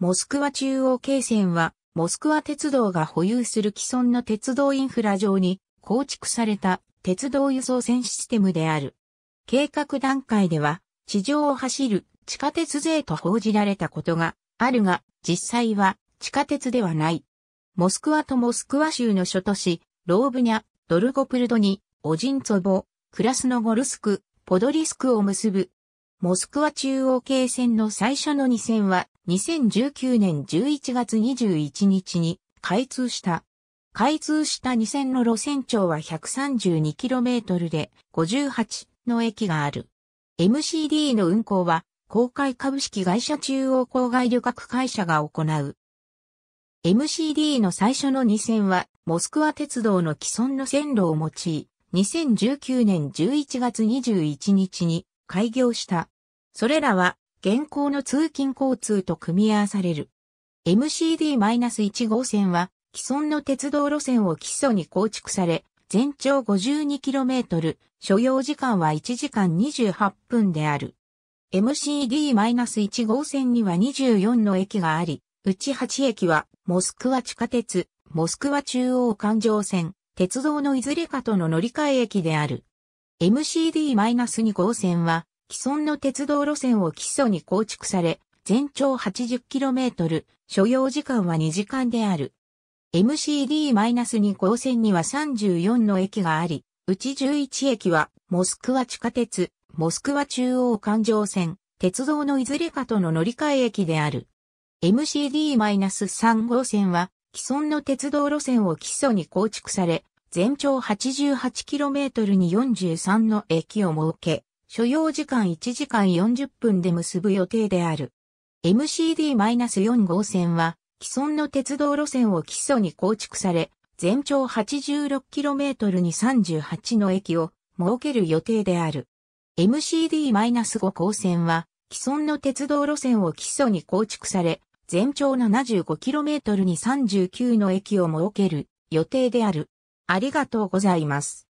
モスクワ中央経線は、モスクワ鉄道が保有する既存の鉄道インフラ上に構築された鉄道輸送線システムである。計画段階では、地上を走る地下鉄税と報じられたことがあるが、実際は地下鉄ではない。モスクワとモスクワ州の諸都市、ローブニャ、ドルゴプルドニ、オジンツォボ、クラスノゴルスク、ポドリスクを結ぶ。モスクワ中央経線の最初の2線は、2019年11月21日に開通した。開通した2000の路線長は 132km で58の駅がある。MCD の運行は、公開株式会社中央郊外旅客会社が行う。MCD の最初の2 0は、モスクワ鉄道の既存の線路を用い、2019年11月21日に開業した。それらは、現行の通勤交通と組み合わされる。MCD-1 号線は既存の鉄道路線を基礎に構築され、全長 52km、所要時間は1時間28分である。MCD-1 号線には24の駅があり、うち8駅は、モスクワ地下鉄、モスクワ中央環状線、鉄道のいずれかとの乗り換え駅である。MCD-2 号線は、既存の鉄道路線を基礎に構築され、全長 80km、所要時間は2時間である。MCD-2 号線には34の駅があり、うち11駅は、モスクワ地下鉄、モスクワ中央環状線、鉄道のいずれかとの乗り換え駅である。MCD-3 号線は、既存の鉄道路線を基礎に構築され、全長 88km に43の駅を設け、所要時間1時間40分で結ぶ予定である。MCD-4 号線は、既存の鉄道路線を基礎に構築され、全長 86km に38の駅を設ける予定である。MCD-5 号線は、既存の鉄道路線を基礎に構築され、全長 75km に39の駅を設ける予定である。ありがとうございます。